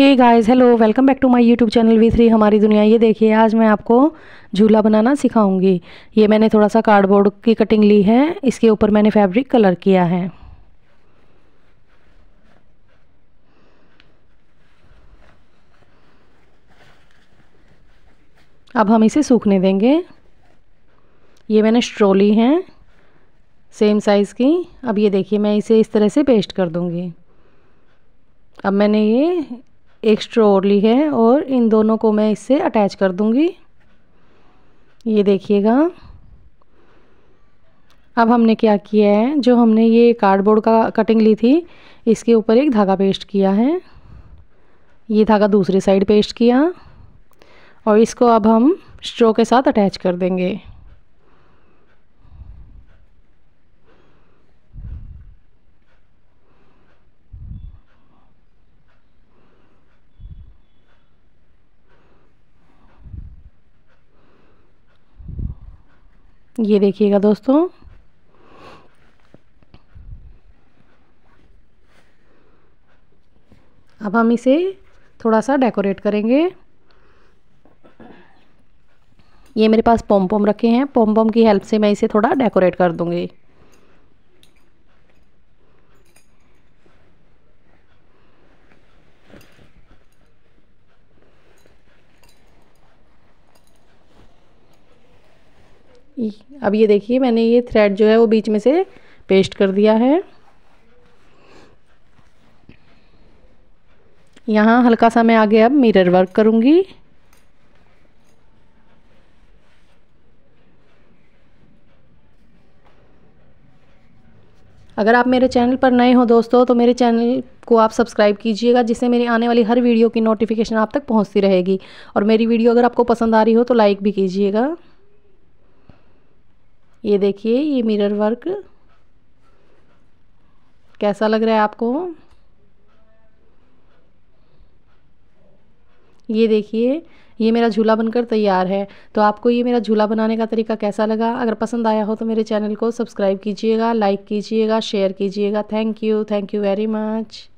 hey guys hello welcome back to my YouTube channel V three हमारी दुनिया ये देखिए आज मैं आपको झूला बनाना सिखाऊंगी ये मैंने थोड़ा सा कार्डबोर्ड की कटिंग ली है इसके ऊपर मैंने फैब्रिक कलर किया है अब हम इसे सूखने देंगे ये मैंने स्ट्रोली हैं है सेम साइज़ की अब ये देखिए मैं इसे इस तरह से पेस्ट कर दूँगी अब मैंने ये एक स्ट्रॉ और ली है और इन दोनों को मैं इससे अटैच कर दूंगी ये देखिएगा अब हमने क्या किया है जो हमने ये कार्डबोर्ड का कटिंग ली थी इसके ऊपर एक धागा पेस्ट किया है ये धागा दूसरी साइड पेस्ट किया और इसको अब हम स्ट्रो के साथ अटैच कर देंगे ये देखिएगा दोस्तों अब हम इसे थोड़ा सा डेकोरेट करेंगे ये मेरे पास पोम पोम रखे हैं पोम पोम की हेल्प से मैं इसे थोड़ा डेकोरेट कर दूंगी अब ये देखिए मैंने ये थ्रेड जो है वो बीच में से पेस्ट कर दिया है यहाँ हल्का सा मैं आगे अब मिरर वर्क करूँगी अगर आप मेरे चैनल पर नए हो दोस्तों तो मेरे चैनल को आप सब्सक्राइब कीजिएगा जिससे मेरी आने वाली हर वीडियो की नोटिफिकेशन आप तक पहुंचती रहेगी और मेरी वीडियो अगर आपको पसंद आ रही हो तो लाइक भी कीजिएगा ये देखिए ये मिरर वर्क कैसा लग रहा है आपको ये देखिए ये मेरा झूला बनकर तैयार है तो आपको ये मेरा झूला बनाने का तरीका कैसा लगा अगर पसंद आया हो तो मेरे चैनल को सब्सक्राइब कीजिएगा लाइक कीजिएगा शेयर कीजिएगा thank you thank you very much